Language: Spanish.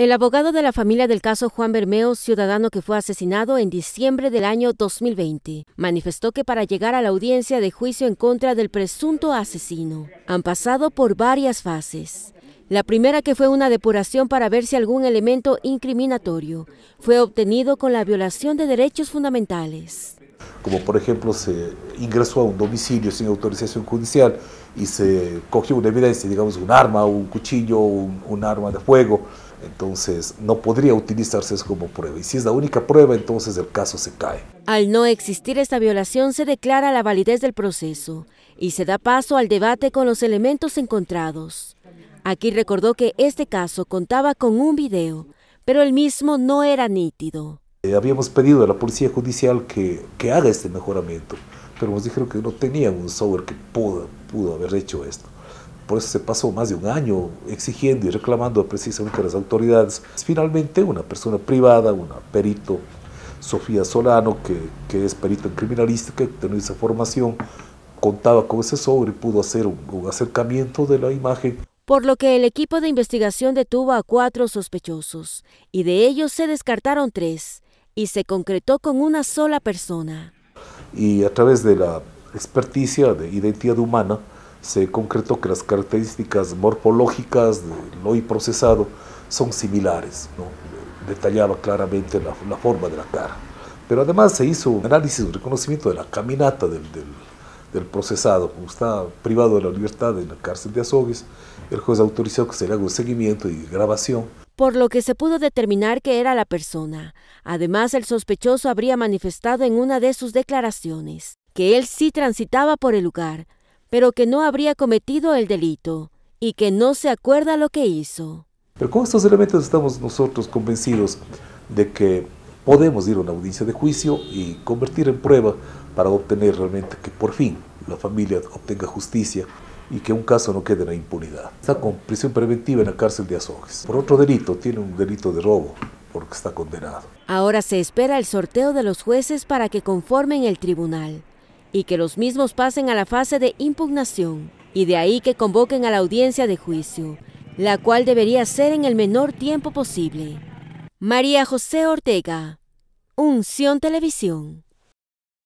El abogado de la familia del caso Juan Bermeo, ciudadano que fue asesinado en diciembre del año 2020, manifestó que para llegar a la audiencia de juicio en contra del presunto asesino, han pasado por varias fases. La primera, que fue una depuración para ver si algún elemento incriminatorio fue obtenido con la violación de derechos fundamentales. Como por ejemplo se ingresó a un domicilio sin autorización judicial y se cogió una evidencia, digamos un arma, un cuchillo, un arma de fuego, entonces no podría utilizarse como prueba. Y si es la única prueba, entonces el caso se cae. Al no existir esta violación, se declara la validez del proceso y se da paso al debate con los elementos encontrados. Aquí recordó que este caso contaba con un video, pero el mismo no era nítido. Eh, habíamos pedido a la Policía Judicial que, que haga este mejoramiento, pero nos dijeron que no tenían un software que pudo, pudo haber hecho esto. Por eso se pasó más de un año exigiendo y reclamando precisamente a las autoridades. Finalmente, una persona privada, una perito, Sofía Solano, que, que es perito en criminalística, que tenía esa formación, contaba con ese sobre y pudo hacer un, un acercamiento de la imagen por lo que el equipo de investigación detuvo a cuatro sospechosos, y de ellos se descartaron tres, y se concretó con una sola persona. Y a través de la experticia de identidad humana, se concretó que las características morfológicas del hoy procesado son similares, ¿no? detallaba claramente la, forma de la cara. Pero además se hizo un análisis, un reconocimiento de la caminata del, del, del procesado, como está privado de la libertad en la cárcel de Azogues, el juez autorizó que se le haga un seguimiento y grabación por lo que se pudo determinar que era la persona. Además, el sospechoso habría manifestado en una de sus declaraciones que él sí transitaba por el lugar, pero que no habría cometido el delito y que no se acuerda lo que hizo. Pero con estos elementos estamos nosotros convencidos de que podemos ir a una audiencia de juicio y convertir en prueba para obtener realmente que por fin la familia obtenga justicia y que un caso no quede en la impunidad. Está con prisión preventiva en la cárcel de Azogues. Por otro delito, tiene un delito de robo porque está condenado. Ahora se espera el sorteo de los jueces para que conformen el tribunal y que los mismos pasen a la fase de impugnación y de ahí que convoquen a la audiencia de juicio, la cual debería ser en el menor tiempo posible. María José Ortega, Unción Televisión.